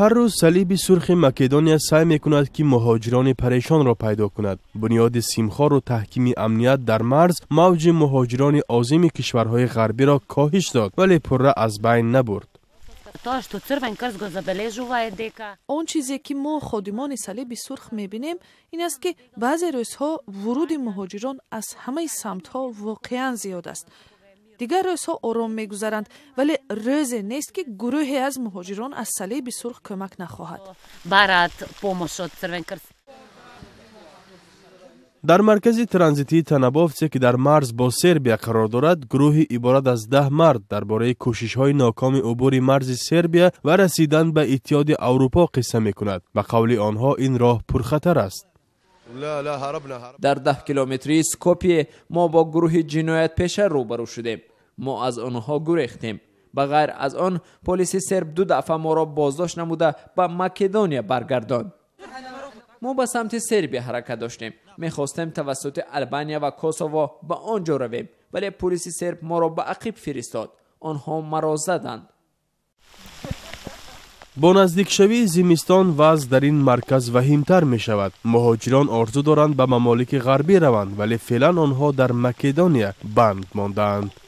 ҳар рӯз салиби сурхи македония сай мекунад ки муҳоҷирони парешонро пайдо кунад бунёди симхору таҳкими амният дар марз мавҷи муҳоҷирони озими кишварҳои ғарбиро коҳиш дод вале пурра аз байн набурд он чизе ки мо ходимони салиби сурх мебинем ин аст ки баъзе рӯзҳо вуруди муҳоҷирон аз ҳамаи самтҳо воқеан зиёд аст дигар рӯзҳо ором мегузаранд вале рӯзе нест ки гурӯҳе аз муҳоҷирон аз салиби сурх кӯмак нахоҳад дар маркази транзитии танабовтсе ки дар марз бо сербия қарор дорад гурӯҳи иборат аз даҳ мард дар бораи кӯшишҳои нокоми убури марзи сербия ва расидан ба иттиҳоди аврупо қисса мекунад ба қавли онҳо ин роҳ пурхатар аст дар даҳ километри скопие мо бо гурӯҳи ҷинояатпеша рӯбарӯ шудем мо аз онҳо гурехтем ба ғайр аз он полиси серб ду дафъа моро боздошт намуда ба македония баргардон мо ба самти сербия ҳаракат доштем мехостем тавассути албания ва косово ба он ҷо равем вале полиси серб моро ба ақиб фиристод онҳо маро заданд با نزدیک شوی زمستان وز در این مرکز وهیمتر می شود. مهاجران آرزو دارند به ممالک غربی روند ولی فعلا آنها در مکدونیا بند ماندند.